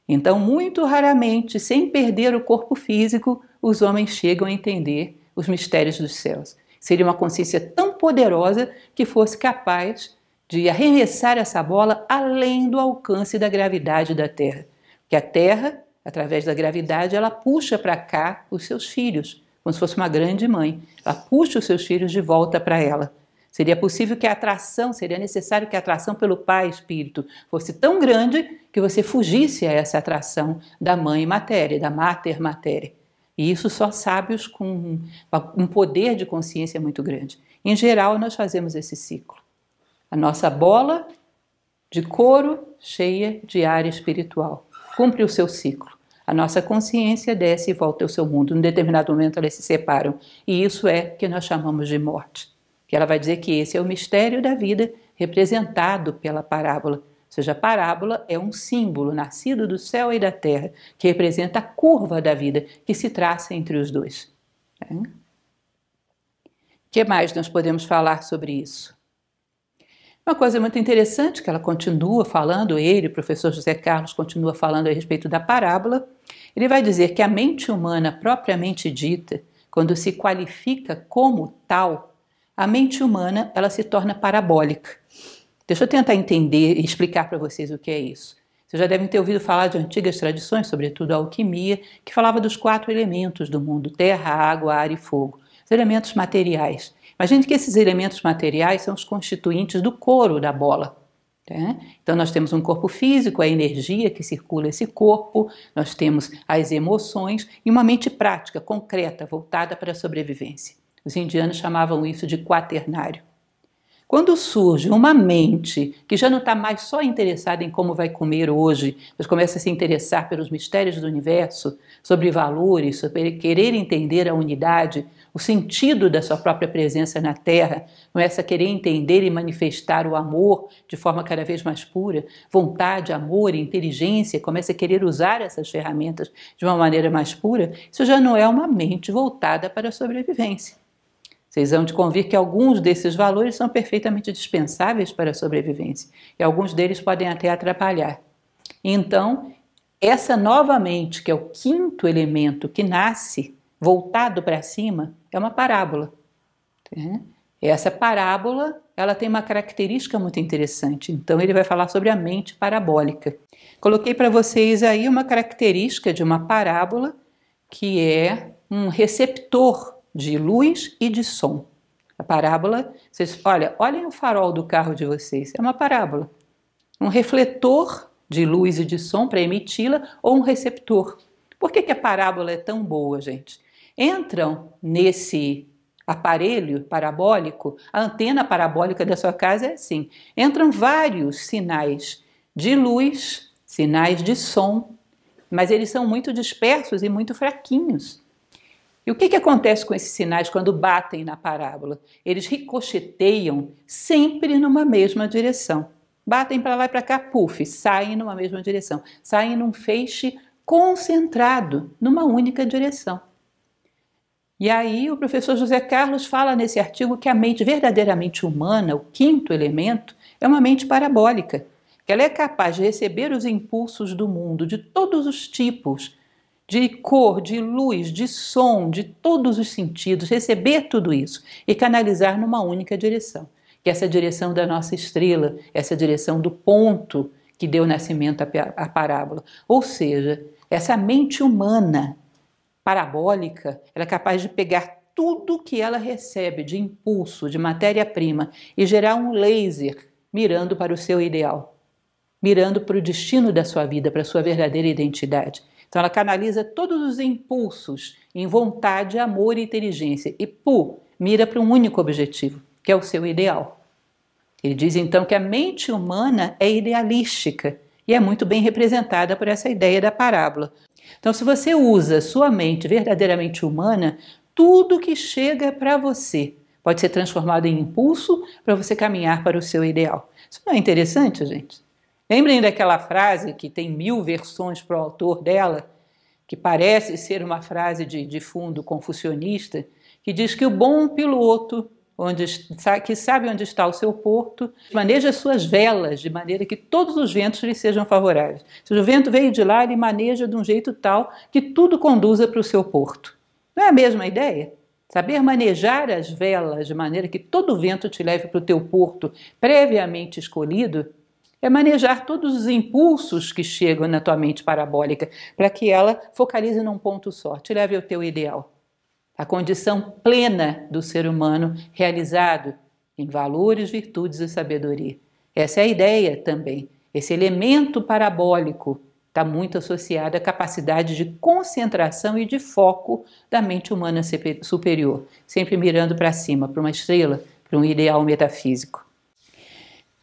Então, muito raramente, sem perder o corpo físico, os homens chegam a entender os mistérios dos céus. Seria uma consciência tão poderosa que fosse capaz de arremessar essa bola além do alcance da gravidade da Terra. Porque a Terra, através da gravidade, ela puxa para cá os seus filhos como se fosse uma grande mãe. Ela puxa os seus filhos de volta para ela. Seria possível que a atração, seria necessário que a atração pelo pai espírito fosse tão grande que você fugisse a essa atração da mãe matéria, da mater matéria. E isso só sábios com um poder de consciência muito grande. Em geral, nós fazemos esse ciclo. A nossa bola de couro cheia de ar espiritual cumpre o seu ciclo. A nossa consciência desce e volta ao seu mundo. Num determinado momento elas se separam. E isso é que nós chamamos de morte. Que ela vai dizer que esse é o mistério da vida representado pela parábola. Ou seja, a parábola é um símbolo nascido do céu e da terra, que representa a curva da vida que se traça entre os dois. O é. que mais nós podemos falar sobre isso? Uma coisa muito interessante que ela continua falando, ele, o professor José Carlos, continua falando a respeito da parábola. Ele vai dizer que a mente humana propriamente dita, quando se qualifica como tal, a mente humana ela se torna parabólica. Deixa eu tentar entender e explicar para vocês o que é isso. Vocês já devem ter ouvido falar de antigas tradições, sobretudo a alquimia, que falava dos quatro elementos do mundo: terra, água, ar e fogo. Os elementos materiais. Imagine que esses elementos materiais são os constituintes do couro da bola. Né? Então, nós temos um corpo físico, a energia que circula esse corpo, nós temos as emoções e uma mente prática, concreta, voltada para a sobrevivência. Os indianos chamavam isso de quaternário. Quando surge uma mente que já não está mais só interessada em como vai comer hoje, mas começa a se interessar pelos mistérios do universo, sobre valores, sobre querer entender a unidade, o sentido da sua própria presença na Terra, começa é a querer entender e manifestar o amor de forma cada vez mais pura, vontade, amor, inteligência, começa a querer usar essas ferramentas de uma maneira mais pura, isso já não é uma mente voltada para a sobrevivência. Vocês vão de convir que alguns desses valores são perfeitamente dispensáveis para a sobrevivência e alguns deles podem até atrapalhar. Então, essa nova mente, que é o quinto elemento que nasce voltado para cima, é uma parábola. Né? Essa parábola ela tem uma característica muito interessante. Então ele vai falar sobre a mente parabólica. Coloquei para vocês aí uma característica de uma parábola que é um receptor de luz e de som. A parábola, vocês olha, olhem o farol do carro de vocês, é uma parábola. Um refletor de luz e de som para emiti-la ou um receptor. Por que, que a parábola é tão boa, gente? entram nesse aparelho parabólico, a antena parabólica da sua casa é assim: entram vários sinais de luz, sinais de som, mas eles são muito dispersos e muito fraquinhos. E o que, que acontece com esses sinais quando batem na parábola? Eles ricocheteiam sempre numa mesma direção. Batem para lá e para cá, puff, saem numa mesma direção. Saem num feixe concentrado, numa única direção. E aí o professor José Carlos fala nesse artigo que a mente verdadeiramente humana, o quinto elemento, é uma mente parabólica, que ela é capaz de receber os impulsos do mundo de todos os tipos, de cor, de luz, de som, de todos os sentidos, receber tudo isso e canalizar numa única direção, que é essa direção da nossa estrela, essa direção do ponto que deu nascimento à parábola. Ou seja, essa mente humana parabólica, ela é capaz de pegar tudo que ela recebe de impulso, de matéria-prima e gerar um laser mirando para o seu ideal, mirando para o destino da sua vida, para a sua verdadeira identidade. Então ela canaliza todos os impulsos em vontade, amor e inteligência e pu, mira para um único objetivo, que é o seu ideal. Ele diz então que a mente humana é idealística e é muito bem representada por essa ideia da parábola. Então, se você usa sua mente verdadeiramente humana, tudo que chega para você pode ser transformado em impulso para você caminhar para o seu ideal. Isso não é interessante, gente? Lembrem daquela frase que tem mil versões para o autor dela, que parece ser uma frase de, de fundo confucionista, que diz que o bom piloto onde que sabe onde está o seu porto, maneja suas velas de maneira que todos os ventos lhe sejam favoráveis. Se o vento veio de lá, ele maneja de um jeito tal que tudo conduza para o seu porto. Não é a mesma ideia? Saber manejar as velas de maneira que todo vento te leve para o teu porto previamente escolhido é manejar todos os impulsos que chegam na tua mente parabólica para que ela focalize num ponto só, te leve ao teu ideal a condição plena do ser humano realizado em valores, virtudes e sabedoria. Essa é a ideia também. Esse elemento parabólico está muito associado à capacidade de concentração e de foco da mente humana superior, sempre mirando para cima, para uma estrela, para um ideal metafísico.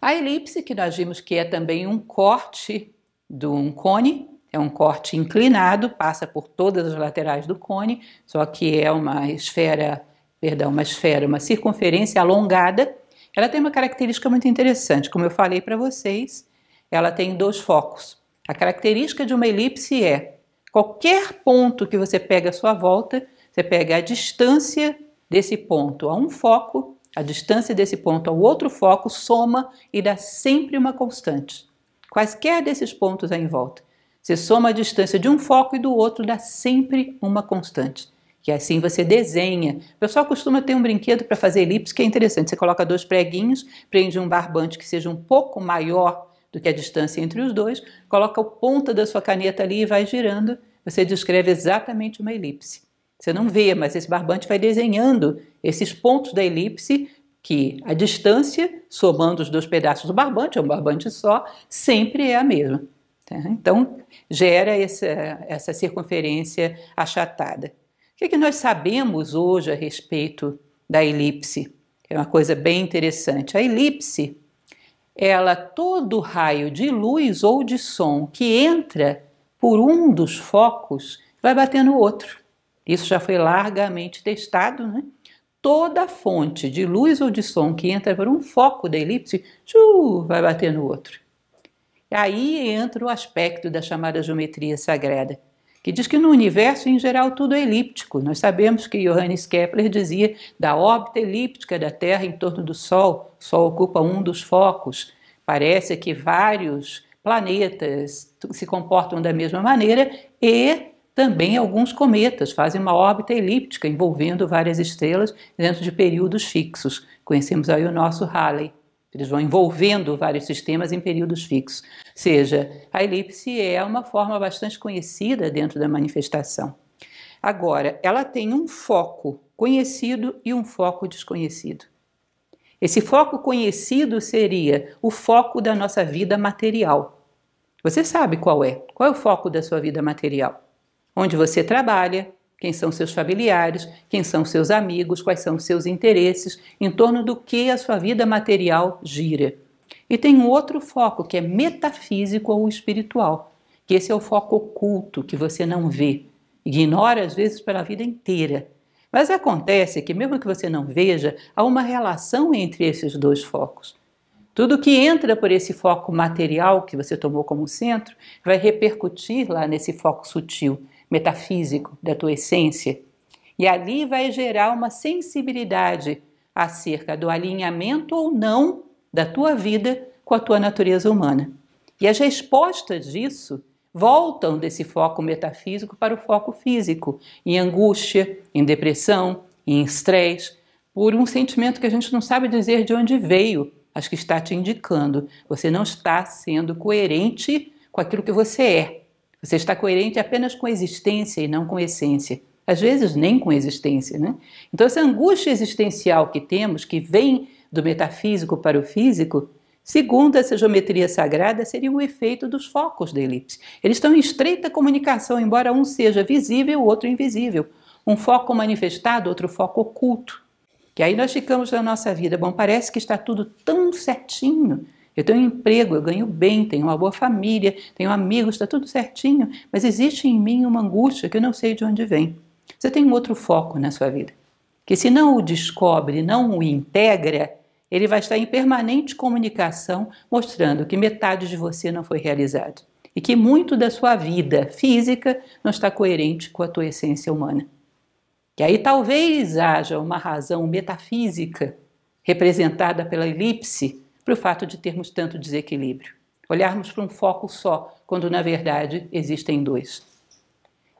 A elipse, que nós vimos que é também um corte de um cone, é um corte inclinado, passa por todas as laterais do cone, só que é uma esfera, perdão, uma esfera, uma circunferência alongada. Ela tem uma característica muito interessante, como eu falei para vocês, ela tem dois focos. A característica de uma elipse é qualquer ponto que você pega à sua volta, você pega a distância desse ponto a um foco, a distância desse ponto ao outro foco, soma e dá sempre uma constante. Quaisquer desses pontos aí em volta. Você soma a distância de um foco e do outro, dá sempre uma constante. E assim você desenha. O pessoal costuma ter um brinquedo para fazer elipse que é interessante. Você coloca dois preguinhos, prende um barbante que seja um pouco maior do que a distância entre os dois, coloca a ponta da sua caneta ali e vai girando. Você descreve exatamente uma elipse. Você não vê, mas esse barbante vai desenhando esses pontos da elipse que a distância, somando os dois pedaços do barbante, é um barbante só, sempre é a mesma. Tá? Então, gera essa, essa circunferência achatada. O que, é que nós sabemos hoje a respeito da elipse? É uma coisa bem interessante. A elipse, ela todo raio de luz ou de som que entra por um dos focos vai bater no outro. Isso já foi largamente testado, né? Toda fonte de luz ou de som que entra por um foco da elipse, tchu, vai bater no outro. Aí entra o aspecto da chamada geometria sagrada, que diz que no universo em geral tudo é elíptico. Nós sabemos que Johannes Kepler dizia da órbita elíptica da Terra em torno do Sol, o Sol ocupa um dos focos. Parece que vários planetas se comportam da mesma maneira e também alguns cometas fazem uma órbita elíptica envolvendo várias estrelas dentro de períodos fixos. Conhecemos aí o nosso Halley. Eles vão envolvendo vários sistemas em períodos fixos. Ou seja, a elipse é uma forma bastante conhecida dentro da manifestação. Agora, ela tem um foco conhecido e um foco desconhecido. Esse foco conhecido seria o foco da nossa vida material. Você sabe qual é? Qual é o foco da sua vida material? Onde você trabalha, quem são seus familiares, quem são seus amigos, quais são seus interesses, em torno do que a sua vida material gira. E tem um outro foco que é metafísico ou espiritual, que esse é o foco oculto que você não vê, ignora às vezes pela vida inteira. Mas acontece que, mesmo que você não veja, há uma relação entre esses dois focos. Tudo que entra por esse foco material que você tomou como centro vai repercutir lá nesse foco sutil metafísico da tua essência. E ali vai gerar uma sensibilidade acerca do alinhamento ou não da tua vida com a tua natureza humana. E as respostas disso voltam desse foco metafísico para o foco físico, em angústia, em depressão, em estresse, por um sentimento que a gente não sabe dizer de onde veio, mas que está te indicando. Você não está sendo coerente com aquilo que você é. Você está coerente apenas com existência e não com essência. Às vezes, nem com existência. Né? Então, essa angústia existencial que temos, que vem do metafísico para o físico, segundo essa geometria sagrada, seria o efeito dos focos da elipse. Eles estão em estreita comunicação, embora um seja visível, o outro invisível. Um foco manifestado, outro foco oculto. Que aí nós ficamos na nossa vida. Bom, parece que está tudo tão certinho, eu tenho um emprego, eu ganho bem, tenho uma boa família, tenho amigos, está tudo certinho, mas existe em mim uma angústia que eu não sei de onde vem. Você tem um outro foco na sua vida, que se não o descobre, não o integra, ele vai estar em permanente comunicação, mostrando que metade de você não foi realizado e que muito da sua vida física não está coerente com a tua essência humana. Que aí talvez haja uma razão metafísica representada pela elipse para o fato de termos tanto desequilíbrio. Olharmos para um foco só, quando na verdade existem dois.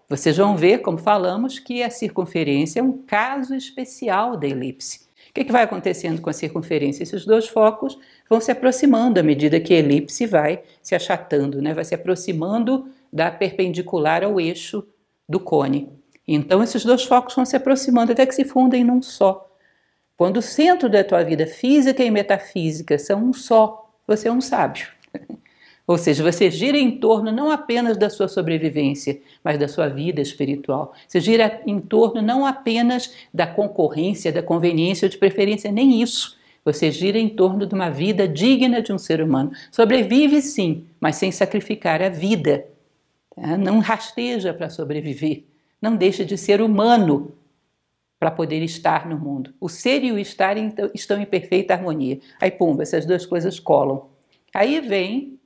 Vocês vão ver, como falamos, que a circunferência é um caso especial da elipse. O que, é que, vai acontecendo com a circunferência? Esses dois focos vão se aproximando à medida que a elipse vai se achatando, né? vai se aproximando da perpendicular ao eixo do cone. Então, esses dois focos vão se aproximando até que se fundem num só. Quando o centro da tua vida física e metafísica são um só, você é um sábio. Ou seja, você gira em torno não apenas da sua sobrevivência, mas da sua vida espiritual. Você gira em torno não apenas da concorrência, da conveniência ou de preferência, nem isso. Você gira em torno de uma vida digna de um ser humano. Sobrevive sim, mas sem sacrificar a vida. Tá? Não rasteja para sobreviver. Não deixe de ser humano para poder estar no mundo. O ser e o estar estão em perfeita harmonia. Aí, pumba, essas duas coisas colam. Aí vem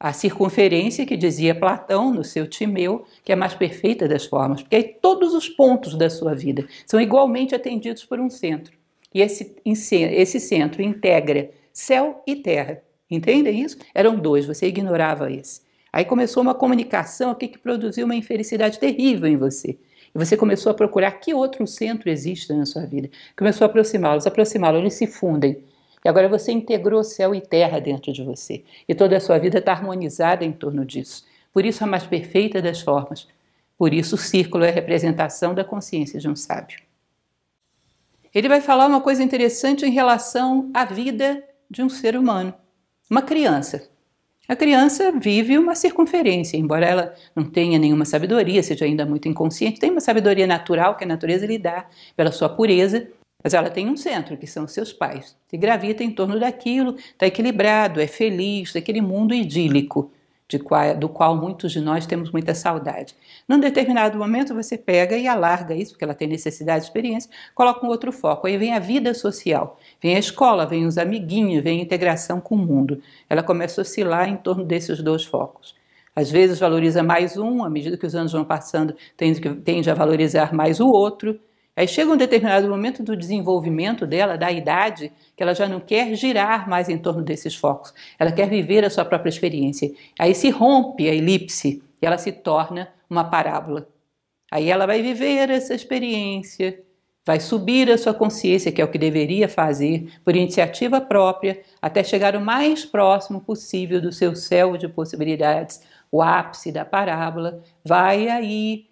a circunferência que dizia Platão no seu Timeu, que é a mais perfeita das formas, porque aí todos os pontos da sua vida são igualmente atendidos por um centro. E esse, esse centro integra céu e terra. Entendem isso? Eram dois, você ignorava esse. Aí começou uma comunicação aqui que produziu uma infelicidade terrível em você. E você começou a procurar que outro centro existe na sua vida. Começou a aproximá-los, aproximá-los, eles se fundem. E agora você integrou céu e terra dentro de você. E toda a sua vida está harmonizada em torno disso. Por isso, a mais perfeita das formas. Por isso, o círculo é a representação da consciência de um sábio. Ele vai falar uma coisa interessante em relação à vida de um ser humano, uma criança. A criança vive uma circunferência, embora ela não tenha nenhuma sabedoria, seja ainda muito inconsciente, tem uma sabedoria natural que a natureza lhe dá pela sua pureza, mas ela tem um centro, que são seus pais, que gravita em torno daquilo, está equilibrado, é feliz, daquele mundo idílico qual, do qual muitos de nós temos muita saudade. Num determinado momento você pega e alarga isso, porque ela tem necessidade de experiência, coloca um outro foco. Aí vem a vida social, vem a escola, vem os amiguinhos, vem a integração com o mundo. Ela começa a oscilar em torno desses dois focos. Às vezes valoriza mais um, à medida que os anos vão passando, tende, tende a valorizar mais o outro. Aí chega um determinado momento do desenvolvimento dela, da idade, que ela já não quer girar mais em torno desses focos, ela quer viver a sua própria experiência. Aí se rompe a elipse e ela se torna uma parábola. Aí ela vai viver essa experiência, vai subir a sua consciência, que é o que deveria fazer, por iniciativa própria, até chegar o mais próximo possível do seu céu de possibilidades, o ápice da parábola. Vai aí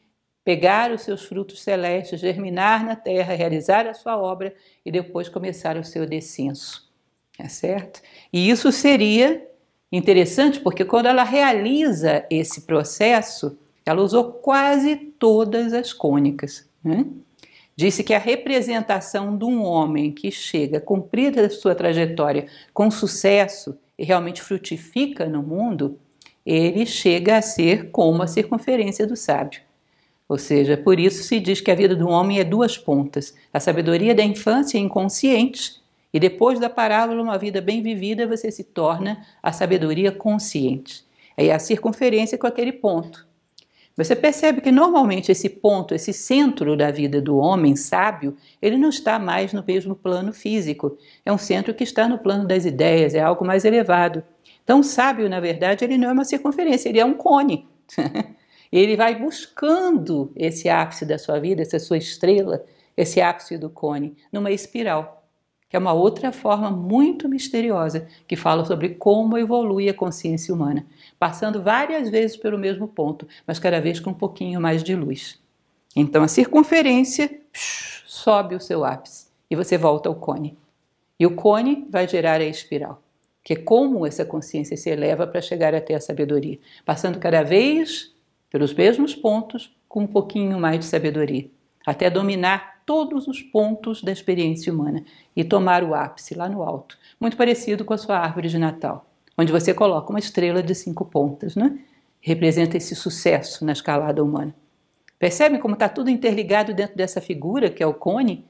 pegar os seus frutos celestes, germinar na terra, realizar a sua obra e depois começar o seu descenso. É certo? E isso seria interessante porque quando ela realiza esse processo, ela usou quase todas as cônicas. Né? Disse que a representação de um homem que chega, cumprida a sua trajetória com sucesso e realmente frutifica no mundo, ele chega a ser como a circunferência do sábio. Ou seja, por isso se diz que a vida do homem é duas pontas: a sabedoria da infância inconsciente, e depois da parábola, uma vida bem vivida, você se torna a sabedoria consciente. É a circunferência com aquele ponto. Você percebe que normalmente esse ponto, esse centro da vida do homem sábio, ele não está mais no mesmo plano físico. É um centro que está no plano das ideias, é algo mais elevado. Então, sábio, na verdade, ele não é uma circunferência, ele é um cone. ele vai buscando esse ápice da sua vida, essa sua estrela, esse ápice do cone, numa espiral, que é uma outra forma muito misteriosa que fala sobre como evolui a consciência humana, passando várias vezes pelo mesmo ponto, mas cada vez com um pouquinho mais de luz. Então a circunferência sobe o seu ápice e você volta ao cone. E o cone vai gerar a espiral, que é como essa consciência se eleva para chegar até a sabedoria, passando cada vez pelos mesmos pontos com um pouquinho mais de sabedoria, até dominar todos os pontos da experiência humana e tomar o ápice lá no alto, muito parecido com a sua árvore de Natal, onde você coloca uma estrela de cinco pontas, né? Representa esse sucesso na escalada humana. Percebe como está tudo interligado dentro dessa figura que é o cone?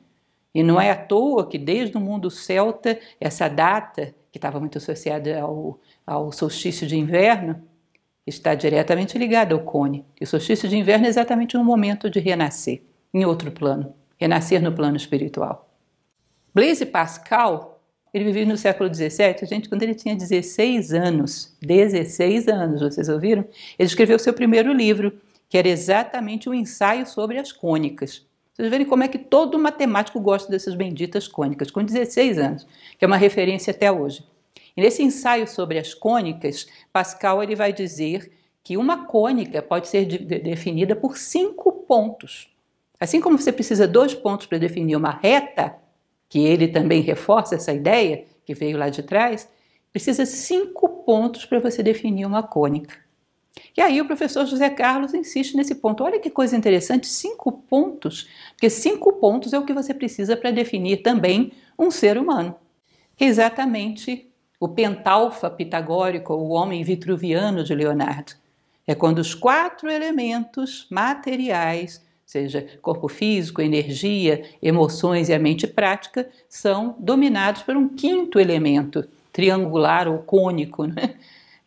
E não é à toa que desde o mundo celta, essa data, que estava muito associada ao, ao solstício de inverno, está diretamente ligada ao cone. E o solstício de inverno é exatamente um momento de renascer em outro plano, renascer no plano espiritual. Blaise Pascal, ele vivia no século XVII, gente, quando ele tinha 16 anos, 16 anos, vocês ouviram? Ele escreveu seu primeiro livro, que era exatamente um ensaio sobre as cônicas. Vocês verem como é que todo matemático gosta dessas benditas cônicas, com 16 anos, que é uma referência até hoje. E nesse ensaio sobre as cônicas, Pascal ele vai dizer que uma cônica pode ser de definida por cinco pontos. Assim como você precisa dois pontos para definir uma reta, que ele também reforça essa ideia que veio lá de trás, precisa cinco pontos para você definir uma cônica. E aí o professor José Carlos insiste nesse ponto. Olha que coisa interessante, cinco pontos, porque cinco pontos é o que você precisa para definir também um ser humano. Exatamente o pentalfa pitagórico, o homem vitruviano de Leonardo. É quando os quatro elementos materiais, seja corpo físico, energia, emoções e a mente prática, são dominados por um quinto elemento, triangular ou cônico, né?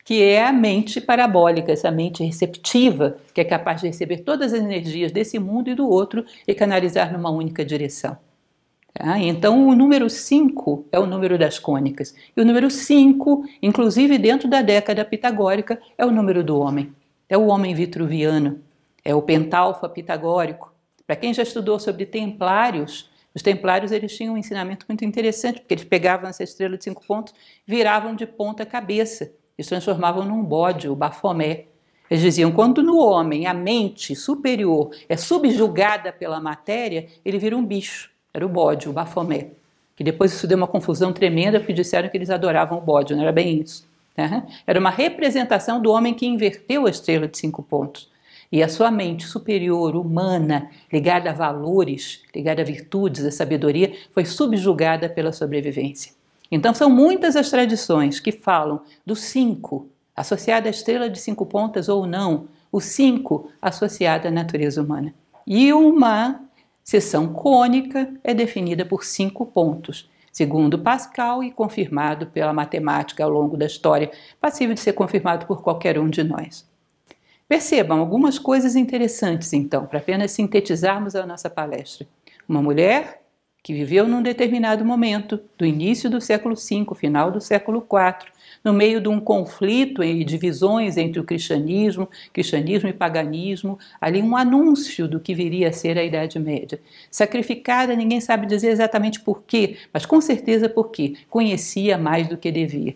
que é a mente parabólica, essa mente receptiva, que é capaz de receber todas as energias desse mundo e do outro e canalizar numa única direção. Tá? então, o número 5 é o número das cônicas. E o número 5, inclusive dentro da década pitagórica, é o número do homem. É o homem vitruviano, é o pentalfa pitagórico. Para quem já estudou sobre templários, os templários eles tinham um ensinamento muito interessante, porque eles pegavam essa estrela de cinco pontos, viravam de ponta cabeça e transformavam num bode, o bafomé. Eles diziam: quando no homem a mente superior é subjugada pela matéria, ele vira um bicho. Era o bode, o bafomé. Que depois isso deu uma confusão tremenda, porque disseram que eles adoravam o bode, não era bem isso. Né? Era uma representação do homem que inverteu a estrela de cinco pontos. E a sua mente superior, humana, ligada a valores, ligada a virtudes, a sabedoria, foi subjugada pela sobrevivência. Então, são muitas as tradições que falam do cinco, associada à estrela de cinco pontas ou não, o cinco associado à natureza humana. E uma Seção cônica é definida por cinco pontos, segundo Pascal e confirmado pela matemática ao longo da história, passível de ser confirmado por qualquer um de nós. Percebam algumas coisas interessantes, então, para apenas sintetizarmos a nossa palestra. Uma mulher, que viveu num determinado momento, do início do século V, final do século IV, no meio de um conflito e divisões entre o cristianismo, cristianismo e paganismo, ali um anúncio do que viria a ser a Idade Média. Sacrificada, ninguém sabe dizer exatamente por quê, mas com certeza porque conhecia mais do que devia.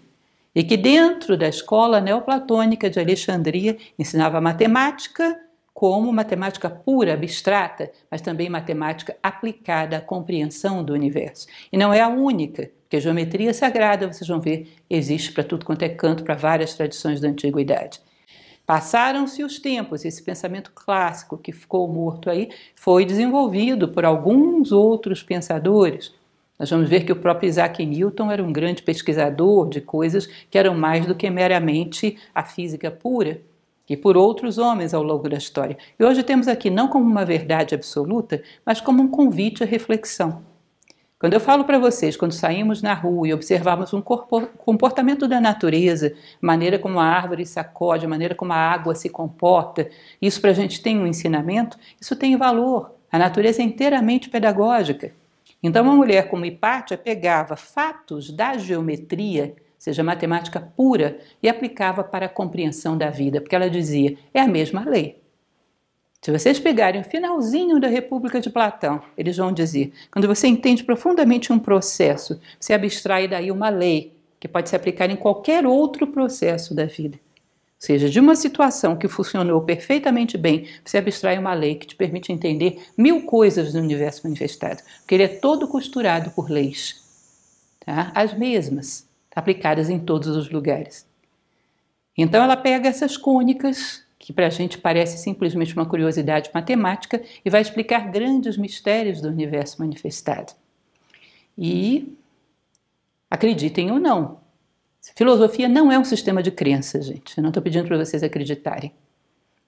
E que dentro da escola neoplatônica de Alexandria ensinava matemática, como matemática pura, abstrata, mas também matemática aplicada à compreensão do universo. E não é a única, porque a geometria sagrada, vocês vão ver, existe para tudo quanto é canto, para várias tradições da antiguidade. Passaram-se os tempos, esse pensamento clássico que ficou morto aí foi desenvolvido por alguns outros pensadores. Nós vamos ver que o próprio Isaac Newton era um grande pesquisador de coisas que eram mais do que meramente a física pura e por outros homens ao longo da história. E hoje temos aqui não como uma verdade absoluta, mas como um convite à reflexão. Quando eu falo para vocês, quando saímos na rua e observamos um comportamento da natureza, maneira como a árvore sacode, maneira como a água se comporta, isso para a gente tem um ensinamento, isso tem valor. A natureza é inteiramente pedagógica. Então, uma mulher como Hipátia pegava fatos da geometria seja matemática pura, e aplicava para a compreensão da vida, porque ela dizia: é a mesma lei. Se vocês pegarem o finalzinho da República de Platão, eles vão dizer: quando você entende profundamente um processo, você abstrai daí uma lei que pode se aplicar em qualquer outro processo da vida. Ou seja, de uma situação que funcionou perfeitamente bem, você abstrai uma lei que te permite entender mil coisas do universo manifestado, porque ele é todo costurado por leis, tá? as mesmas aplicadas em todos os lugares. Então ela pega essas cônicas, que para a gente parece simplesmente uma curiosidade matemática, e vai explicar grandes mistérios do universo manifestado. E acreditem ou não, filosofia não é um sistema de crença, gente. Eu não estou pedindo para vocês acreditarem.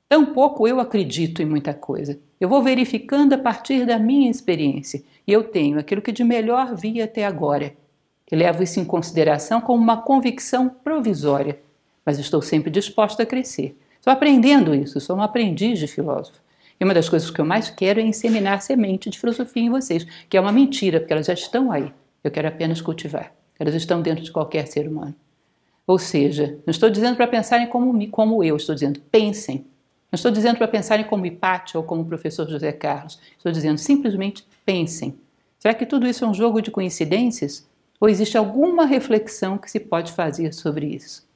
Tampouco eu acredito em muita coisa. Eu vou verificando a partir da minha experiência e eu tenho aquilo que de melhor vi até agora que levo isso em consideração como uma convicção provisória, mas estou sempre disposta a crescer. Estou aprendendo isso, sou um aprendiz de filósofo. E uma das coisas que eu mais quero é inseminar semente de filosofia em vocês, que é uma mentira, porque elas já estão aí. Eu quero apenas cultivar. Elas estão dentro de qualquer ser humano. Ou seja, não estou dizendo para pensarem como, como eu, estou dizendo pensem. Não estou dizendo para pensarem como Hipátia ou como o professor José Carlos. Estou dizendo simplesmente pensem. Será que tudo isso é um jogo de coincidências? Ou existe alguma reflexão que se pode fazer sobre isso?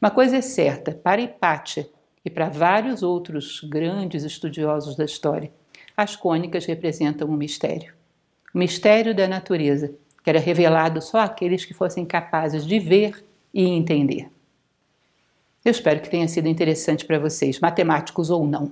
Uma coisa é certa, para Hipátia e para vários outros grandes estudiosos da história, as cônicas representam um mistério. O mistério da natureza, que era revelado só àqueles que fossem capazes de ver e entender. Eu espero que tenha sido interessante para vocês, matemáticos ou não.